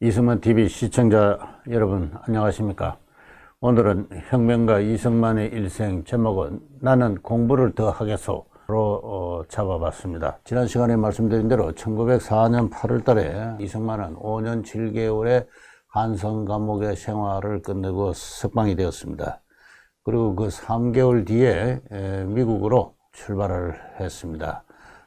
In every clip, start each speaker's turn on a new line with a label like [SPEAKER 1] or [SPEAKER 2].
[SPEAKER 1] 이승만 TV 시청자 여러분 안녕하십니까 오늘은 혁명가 이승만의 일생 제목은 나는 공부를 더 하겠소로 어, 잡아봤습니다 지난 시간에 말씀드린 대로 1904년 8월 달에 이승만은 5년 7개월의 한성 감옥의 생활을 끝내고 석방이 되었습니다 그리고 그 3개월 뒤에 미국으로 출발을 했습니다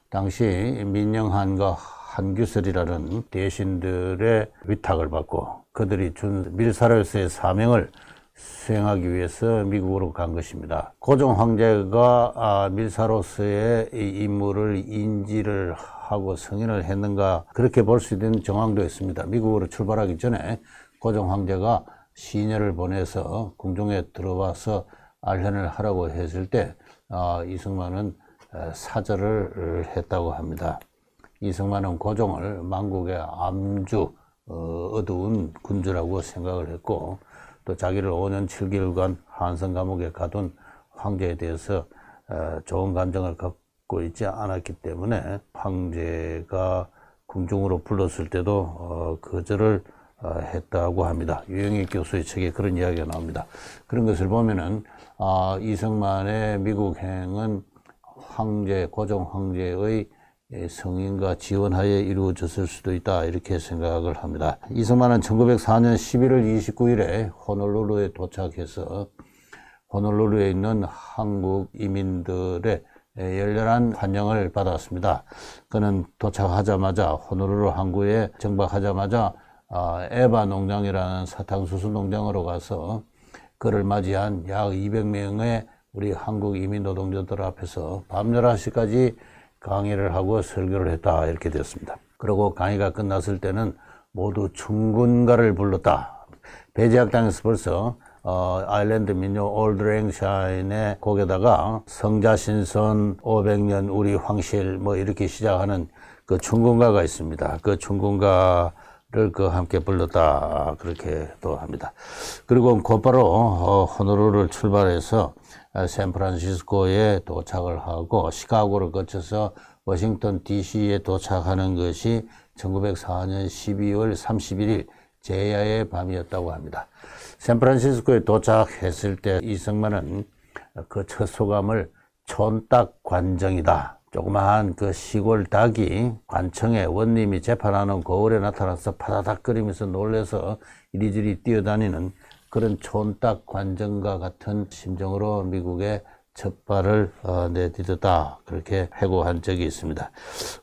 [SPEAKER 1] 당시 민영한과 한규설이라는 대신들의 위탁을 받고 그들이 준 밀사로서의 사명을 수행하기 위해서 미국으로 간 것입니다. 고종 황제가 아, 밀사로서의 이 임무를 인지를 하고 승인을 했는가 그렇게 볼 수 있는 정황도 있습니다. 미국으로 출발하기 전에 고종 황제가 시녀를 보내서 궁중에 들어와서 알현을 하라고 했을 때 아, 이승만은 사절을 했다고 합니다. 이승만은 고종을 만국의 암주 어, 두운 군주라고 생각을 했고 또 자기를 5년 7개월간 한성 감옥에 가둔 황제에 대해서 어, 좋은 감정을 갖고 있지 않았기 때문에 황제가 궁중으로 불렀을 때도 어, 거절을 어, 했다고 합니다. 유영익 교수의 책에 그런 이야기가 나옵니다. 그런 것을 보면은 아, 이승만의 미국행은 황제 고종 황제의 예, 성인과 지원하에 이루어졌을 수도 있다 이렇게 생각을 합니다. 이승만은 1904년 11월 29일에 호놀루루에 도착해서 호놀루루에 있는 한국 이민들의 열렬한 환영을 받았습니다. 그는 도착하자마자 호놀루루 항구에 정박하자마자 아, 에바 농장이라는 사탕수수 농장으로 가서 그를 맞이한 약 200명의 우리 한국 이민 노동자들 앞에서 밤 11시까지 강의를 하고 설교를 했다 이렇게 되었습니다. 그리고 강의가 끝났을 때는 모두 춤군가를 불렀다. 배제학당에서 벌써 어, 아일랜드 민요 올드 랭샤인의 곡에다가 성자신선 500년 우리 황실 뭐 이렇게 시작하는 그 춘군가가 있습니다. 그 춘군가 를그 함께 불렀다 그렇게 또 합니다. 그리고 곧바로 어, 호노루를 출발해서 아, 샌프란시스코에 도착을 하고 시카고를 거쳐서 워싱턴 D.C.에 도착하는 것이 1904년 12월 31일 제야의 밤이었다고 합니다. 샌프란시스코에 도착했을 때 이승만은 그 첫 소감을 촌딱 관정이다 조그마한 그 시골 닭이 관청에 원님이 재판하는 거울에 나타나서 파다닥거리면서 놀래서 이리저리 뛰어다니는 그런 촌딱 관정과 같은 심정으로 미국에첫 발을 어, 내딛었다 그렇게 해고한 적이 있습니다.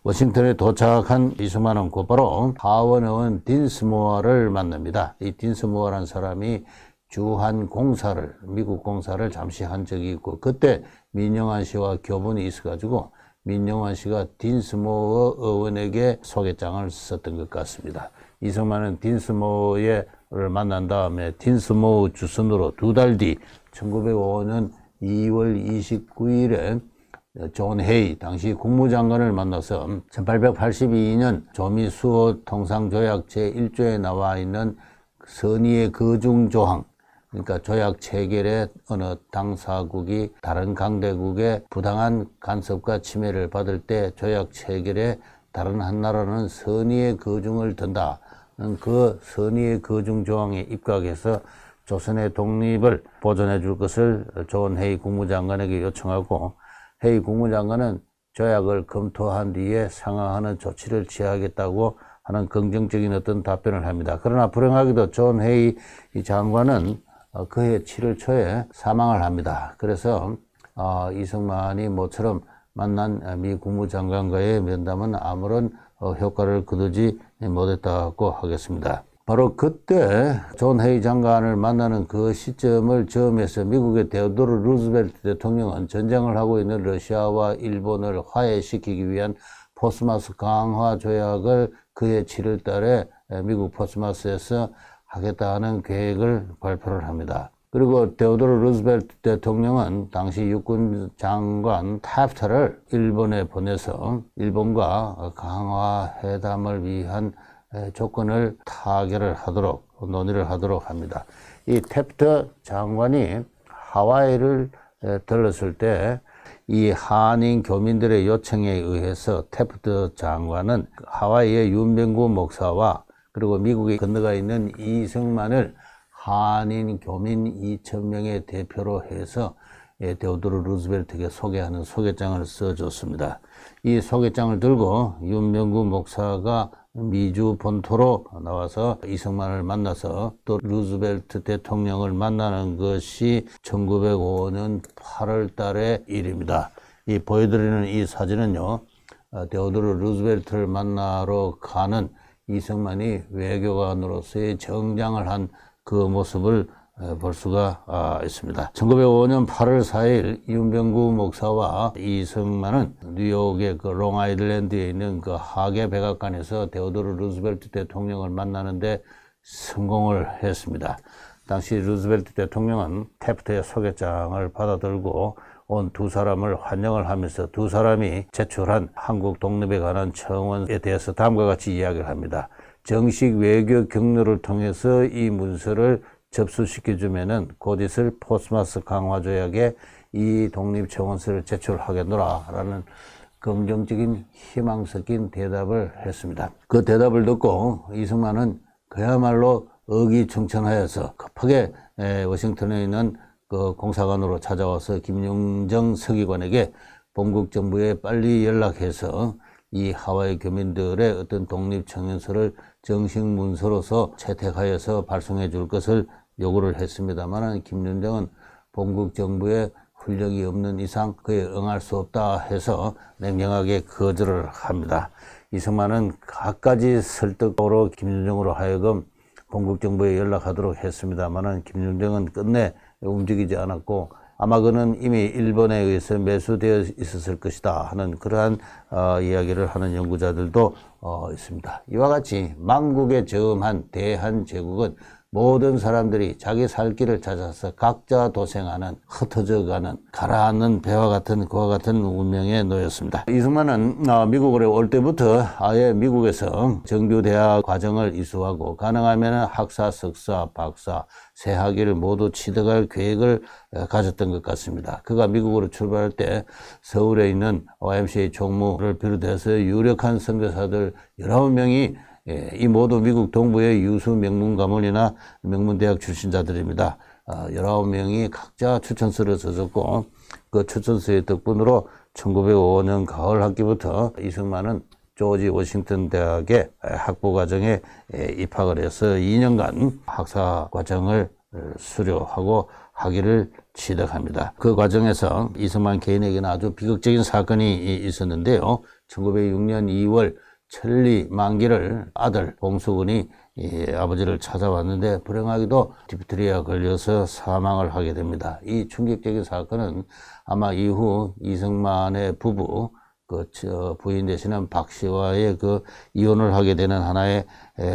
[SPEAKER 1] 워싱턴에 도착한 이수만은 곧바로 하원 의원 딘스모어를 만납니다. 이 딘스모어라는 사람이 주한 공사를 미국 공사를 잠시 한 적이 있고 그때 민영환 씨와 교분이 있어가지고 민영환 씨가 딘스모어 의원에게 소개장을 썼던 것 같습니다. 이승만은 딘스모어를 만난 다음에 딘스모어 주선으로 두 달 뒤 1905년 2월 29일에 존 헤이 당시 국무장관을 만나서 1882년 조미수호 통상조약 제1조에 나와 있는 선의의 거중 조항 그러니까 조약 체결에 어느 당사국이 다른 강대국의 부당한 간섭과 침해를 받을 때 조약 체결에 다른 한 나라는 선의의 거중을 든다그 선의의 거중 조항에 입각해서 조선의 독립을 보존해 줄 것을 조은해이 국무장관에게 요청하고 해이 국무장관은 조약을 검토한 뒤에 상하하는 조치를 취하겠다고 하는 긍정적인 어떤 답변을 합니다. 그러나 불행하게도 존 헤이 장관은 그해 7월 초에 사망을 합니다. 그래서 어, 이승만이 모처럼 만난 미 국무장관과의 면담은 아무런 어, 효과를 거두지 못했다고 하겠습니다. 바로 그때 존 헤이 장관을 만나는 그 시점을 점에서 미국의 데오도르 루즈벨트 대통령은 전쟁을 하고 있는 러시아와 일본을 화해시키기 위한 포스마스 강화 조약을 그해 7월 달에 미국 포스마스에서 하겠다는 계획을 발표를 합니다. 그리고 데오도르 루스벨트 대통령은 당시 육군 장관 타프타를 일본에 보내서 일본과 강화 회담을 위한 조건을 타결을 하도록 논의를 하도록 합니다. 이 탭터 장관이 하와이를 들렀을 때 이 한인 교민들의 요청에 의해서 탭터 장관은 하와이의 윤병구 목사와 그리고 미국에 건너가 있는 이승만을 한인 교민 2천명의 대표로 해서 데오드로 예, 루즈벨트에게 소개하는 소개장을 써줬습니다. 이 소개장을 들고 윤명구 목사가 미주 본토로 나와서 이승만을 만나서 또 루즈벨트 대통령을 만나는 것이 1905년 8월 달의 일입니다. 이 보여드리는 이 사진은요, 데오드로 아, 루즈벨트를 만나러 가는 이승만이 외교관으로서의 정장을 한 그 모습을 볼 수가 아, 있습니다. 1905년 8월 4일 윤병구 목사와 이승만은 뉴욕의 그 롱아일랜드에 있는 그 하계 백악관에서 데오도르 루스벨트 대통령을 만나는데 성공을 했습니다. 당시 루스벨트 대통령은 테프트의 소개장을 받아들고 온두 사람을 환영을 하면서 두 사람이 제출한 한국 독립에 관한 청원에 대해서 다음과 같이 이야기를 합니다. 정식 외교 경로를 통해서 이 문서를 접수시켜주면곧 있을 포스마스 강화조약에 이 독립청원서를 제출하겠노라라는 긍정적인 희망 섞인 대답을 했습니다. 그 대답을 듣고 이승만은 그야말로 의기청천하여서 급하게 워싱턴에 있는 그 공사관으로 찾아와서 김용정 서기관에게 본국 정부에 빨리 연락해서 이 하와이 교민들의 어떤 독립 청년서를 정식 문서로서 채택하여서 발송해 줄 것을 요구를 했습니다만 김윤정은 본국 정부에훈력이 없는 이상 그에 응할 수 없다 해서 냉정하게 거절을 합니다. 이승만은 각가지 설득으로 김윤정으로 하여금 본국 정부에 연락하도록 했습니다만 김윤정은 끝내 움직이지 않았고 아마 그는 이미 일본에 의해서 매수되어 있었을 것이다 하는 그러한 어, 이야기를 하는 연구자들도 어, 있습니다. 이와 같이 망국에 저음한 대한제국은 모든 사람들이 자기 살 길을 찾아서 각자 도생하는 흩어져가는 가라앉는 배와 같은 그와 같은 운명에 놓였습니다. 이승만은 어, 미국으로 올 때부터 아예 미국에서 정규 대학 과정을 이수하고 가능하면 학사, 석사, 박사 새 학위를 모두 취득할 계획을 어, 가졌던 것 같습니다. 그가 미국으로 출발할 때 서울에 있는 o m c a 총무를 비롯해서 유력한 선교사들 19명이 예, 이 모두 미국 동부의 유수 명문 가문이나 명문 대학 출신자들입니다. 아, 열아홉 명이 각자 추천서를 써줬고 그 추천서의 덕분으로 1905년 가을 학기부터 이승만은 조지 워싱턴 대학의 학부 과정에 예, 입학을 해서 2년간 학사 과정을 어, 수료하고 학위를 취득합니다. 그 과정에서 이승만 개인에게는 아주 비극적인 사건이 있었는데요. 1906년 2월 천리 만기를 아들 봉수군이 이 예, 아버지를 찾아왔는데 불행하게도 디프트리아 걸려서 사망을 하게 됩니다. 이 충격적인 사건은 아마 이후 이승만의 부부 그 저 부인 되시는 박 씨와의 그 이혼을 하게 되는 하나의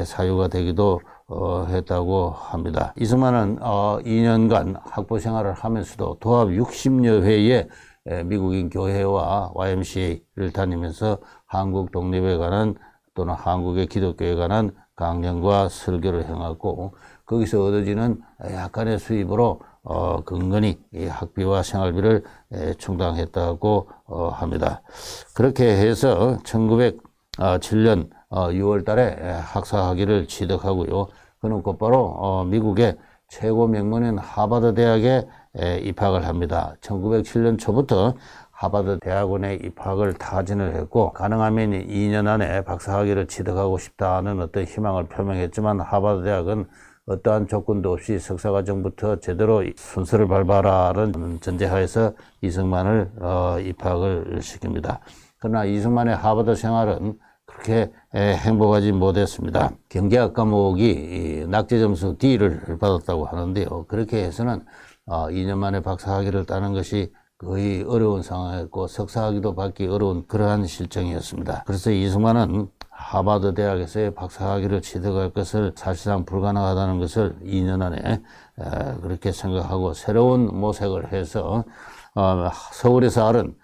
[SPEAKER 1] 사유가 되기도 어, 했다고 합니다. 이승만은 어, 2년간 학부 생활을 하면서도 도합 60여 회의 예, 미국인 교회와 YMCA를 다니면서 한국 독립에 관한 또는 한국의 기독교에 관한 강연과 설교를 행하고 거기서 얻어지는 약간의 수입으로 어, 근근히 이 학비와 생활비를 예, 충당했다고 어, 합니다. 그렇게 해서 1907년 아, 6월 어, 달에 예, 학사학위를 취득하고요. 그는 곧바로 어, 미국의 최고 명문인 하버드 대학에 입학을 합니다. 1907년 초부터 하버드 대학원에 입학을 타진을 했고 가능하면 2년 안에 박사학위를 취득하고 싶다는 어떤 희망을 표명했지만 하버드 대학은 어떠한 조건도 없이 석사과정부터 제대로 순서를 밟아라는 전제하에서 이승만을 어, 입학을 시킵니다. 그러나 이승만의 하버드 생활은 그렇게 행복하지 못했습니다. 경제학 과목이 낙제 점수 D를 받았다고 하는데요. 그렇게 해서는 2년 어, 만에 박사학위를 따는 것이 거의 어려운 상황이었고 석사학위도 받기 어려운 그러한 실정이었습니다. 그래서 이승만은 하버드 대학에서의 박사학위를 취득할 것을 사실상 불가능하다는 것을 2년 안에 그렇게 생각하고 새로운 모색을 해서 어, 서울에서 아른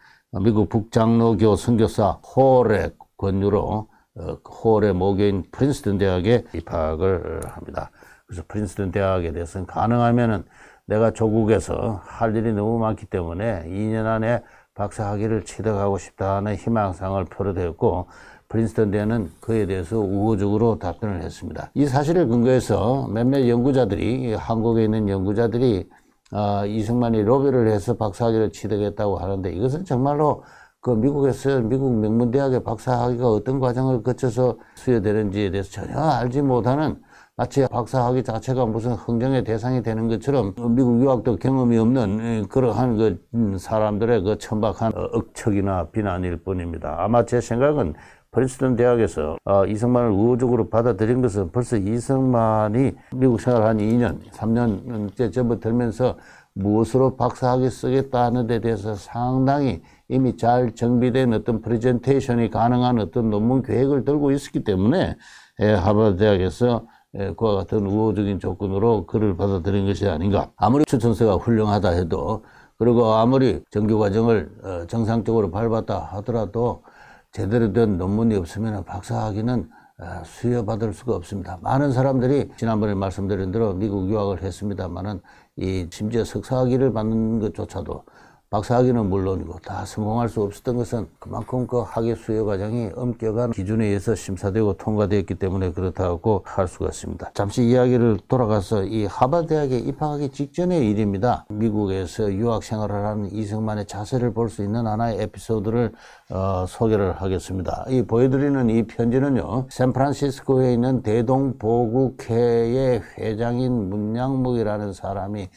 [SPEAKER 1] 미국 북장로교 선교사 호렉 권유로 어, 그 홀에 모교인 프린스턴 대학에 입학을 합니다. 그래서 프린스턴 대학에 대해서는 가능하면은 내가 조국에서 할 일이 너무 많기 때문에 2년 안에 박사 학위를 취득하고 싶다는 희망상을 표로되었고 프린스턴 대는 그에 대해서 우호적으로 답변을 했습니다. 이 사실을 근거해서 몇몇 연구자들이 한국에 있는 연구자들이 어, 이승만이 로비를 해서 박사학위를 취득했다고 하는데 이것은 정말로 그 미국에서 미국 명문대학의 박사학위가 어떤 과정을 거쳐서 수여되는지에 대해서 전혀 알지 못하는 마치 박사학위 자체가 무슨 흥정의 대상이 되는 것처럼 미국 유학도 경험이 없는 예, 그러한 그 음, 사람들의 그 천박한 어, 억척이나 비난일 뿐입니다. 아마 제 생각은 프린스턴 대학에서 아, 이승만을 우호적으로 받아들인 것은 벌써 이승만이 미국 생활 한 2년, 3년째 접어들면서 무엇으로 박사학위 쓰겠다 하는 데 대해서 상당히 이미 잘 정비된 어떤 프레젠테이션이 가능한 어떤 논문 계획을 들고 있었기 때문에 예, 하버드 대학에서 예, 그와 같은 우호적인 조건으로 글을 받아들인 것이 아닌가. 아무리 추천서가 훌륭하다 해도 그리고 아무리 정규 과정을 어, 정상적으로 밟았다 하더라도 제대로 된 논문이 없으면 박사학위는 아, 수여받을 수가 없습니다. 많은 사람들이 지난번에 말씀드린 대로 미국 유학을 했습니다만은 이 심지어 석사학위를 받는 것조차도 박사학위는 물론이고 다 성공할 수 없었던 것은 그만큼 그 학위 수요 과정이 엄격한 기준에 의해서 심사되고 통과되었기 때문에 그렇다고 할 수가 있습니다. 잠시 이야기를 돌아가서 이 하버드대학에 입학하기 직전의 일입니다. 미국에서 유학 생활을 하는 이승만의 자세를 볼 수 있는 하나의 에피소드를 어, 소개를 하겠습니다. 이 보여드리는 이 편지는요. 샌프란시스코에 있는 대동보국회의 회장인 문양목이라는 사람이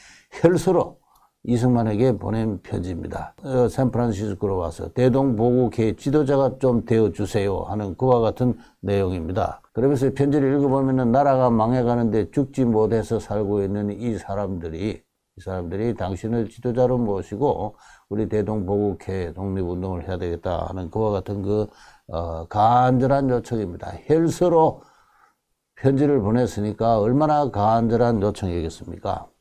[SPEAKER 1] 혈서로 이승만에게 보낸 편지입니다. 어, 샌프란시스코로 와서 대동보국회 지도자가 좀 되어주세요 하는 그와 같은 내용입니다. 그러면서 편지를 읽어보면 나라가 망해가는데 죽지 못해서 살고 있는 이 사람들이 이 사람들이 당신을 지도자로 모시고 우리 대동보국회 독립운동을 해야 되겠다 하는 그와 같은 그 어, 간절한 요청입니다. 헬스로 편지를 보냈으니까 얼마나 간절한 요청이겠습니까?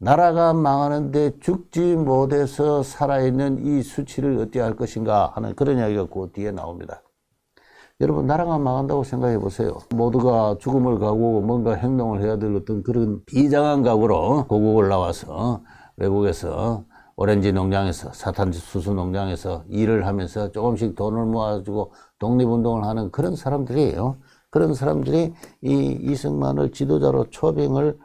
[SPEAKER 1] 나라가 망하는데 죽지 못해서 살아있는 이 수치를 어떻게할 것인가 하는 그런 이야기가 그 뒤에 나옵니다. 여러분 나라가 망한다고 생각해 보세요. 모두가 죽음을 가고 뭔가 행동을 해야 될 어떤 그런 비장한 각오로 고국을 나와서 외국에서 오렌지 농장에서 사탄지 수수 농장에서 일을 하면서 조금씩 돈을 모아주고 독립운동을 하는 그런 사람들이에요. 그런 사람들이 이 이승만을 지도자로 초빙을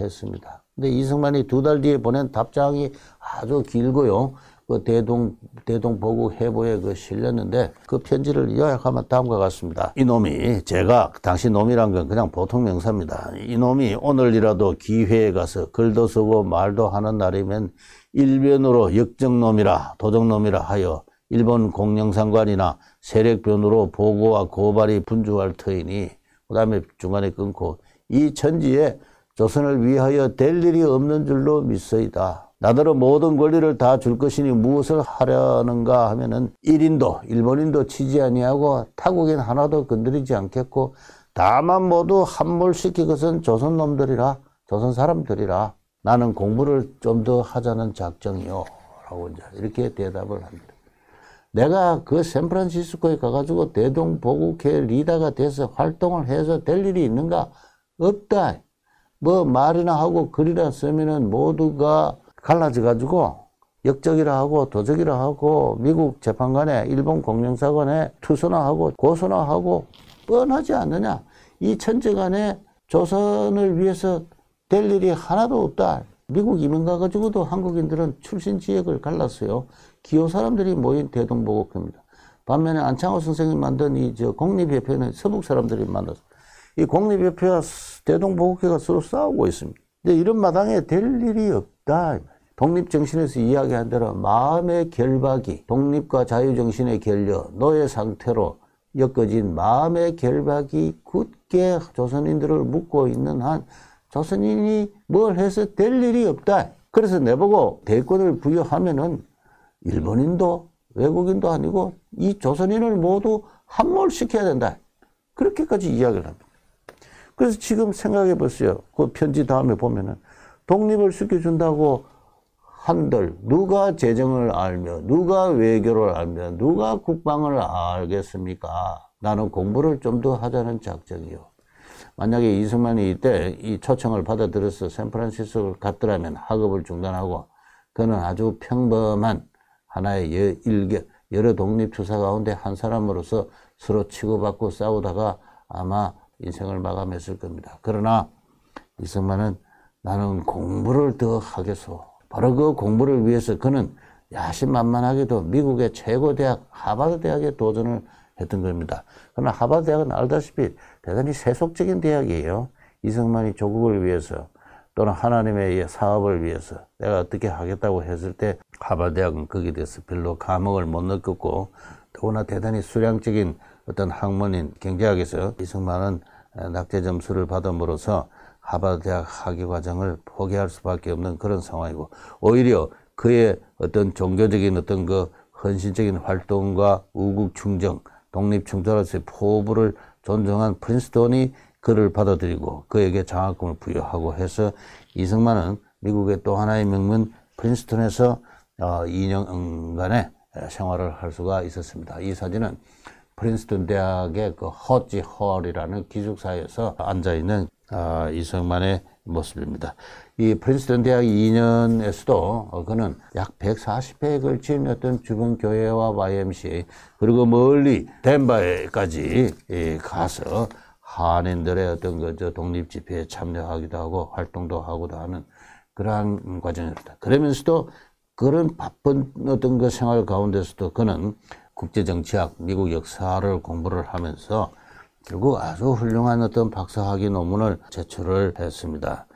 [SPEAKER 1] 했습니다. 근데 이승만이 두 달 뒤에 보낸 답장이 아주 길고요. 그 대동, 대동보고 해보에 그 실렸는데 그 편지를 요약하면 다음과 같습니다. 이놈이 제가 당시 놈이란 건 그냥 보통 명사입니다. 이놈이 오늘이라도 기회에 가서 글도 쓰고 말도 하는 날이면 일변으로 역정놈이라 도적놈이라 하여 일본 공영상관이나 세력변으로 보고와 고발이 분주할 터이니 그 다음에 중간에 끊고 이 천지에 조선을 위하여 될 일이 없는 줄로 믿소이다. 나더러 모든 권리를 다 줄 것이니 무엇을 하려는가 하면은 일인도 일본인도 치지 아니하고 타국인 하나도 건드리지 않겠고 다만 모두 함몰시키 것은 조선 놈들이라 조선 사람들이라 나는 공부를 좀 더 하자는 작정이요 라고 이제 이렇게 대답을 합니다. 내가 그 샌프란시스코에 가가지고 대동보국회 리더가 돼서 활동을 해서 될 일이 있는가 없다. 뭐 말이나 하고 글이나 쓰면은 모두가 갈라져 가지고 역적이라 하고 도적이라 하고 미국 재판관에 일본 공영사관에 투서나 하고 고소나 하고 뻔하지 않느냐 이 천재간에 조선을 위해서 될 일이 하나도 없다 미국 이민 가가지고도 한국인들은 출신 지역을 갈랐어요 기호 사람들이 모인 대동보고입니다 반면에 안창호 선생님 만든 이 저 공립협회는 서북 사람들이 만들어요이 공립협회와 대동보국회가 서로 싸우고 있습니다. 근데 이런 마당에 될 일이 없다. 독립정신에서 이야기한 대로 마음의 결박이 독립과 자유정신의 결여, 노예 상태로 엮어진 마음의 결박이 굳게 조선인들을 묶고 있는 한 조선인이 뭘 해서 될 일이 없다. 그래서 내보고 대권을 부여하면은 일본인도 외국인도 아니고 이 조선인을 모두 함몰시켜야 된다. 그렇게까지 이야기를 합니다. 그래서 지금 생각해 보세요. 그 편지 다음에 보면은 독립을 시켜준다고 한들 누가 재정을 알며 누가 외교를 알며 누가 국방을 알겠습니까? 나는 공부를 좀 더 하자는 작정이요. 만약에 이승만이 이때 이 초청을 받아들여서 샌프란시스코를 갔더라면 학업을 중단하고 그는 아주 평범한 하나의 일개 여러 독립투사 가운데 한 사람으로서 서로 치고받고 싸우다가 아마 인생을 마감했을 겁니다. 그러나 이승만은 나는 공부를 더 하겠소. 바로 그 공부를 위해서 그는 야심만만하게도 미국의 최고 대학 하버드 대학에 도전을 했던 겁니다. 그러나 하버드 대학은 알다시피 대단히 세속적인 대학이에요. 이승만이 조국을 위해서 또는 하나님의 사업을 위해서 내가 어떻게 하겠다고 했을 때 하버드 대학은 거기에 대해서 별로 감흥을 못 느꼈고 더구나 대단히 수량적인 어떤 학문인 경제학에서 이승만은 낙제 점수를 받음으로써 하버드 대학 학위 과정을 포기할 수밖에 없는 그런 상황이고 오히려 그의 어떤 종교적인 어떤 그 헌신적인 활동과 우국 충정, 독립 충정으로서의 포부를 존중한 프린스톤이 그를 받아들이고 그에게 장학금을 부여하고 해서 이승만은 미국의 또 하나의 명문 프린스턴에서 2년간의 어, 생활을 할 수가 있었습니다. 이 사진은 프린스턴 대학의 그 허지 허이라는 기숙사에서 앉아 있는 아, 이성만의 모습입니다. 이 프린스턴 대학 2년에서도 어, 그는 약 140획을 지었던 주변 교회와 YMCA 그리고 멀리 덴바에까지 가서 한인들의 어떤 그저 독립 집회에 참여하기도 하고 활동도 하고도 하는 그러한 과정입니다. 그러면서도 그런 바쁜 어떤 그 생활 가운데서도 그는 국제정치학, 미국 역사를 공부를 하면서 결국 아주 훌륭한 어떤 박사학위 논문을 제출을 했습니다.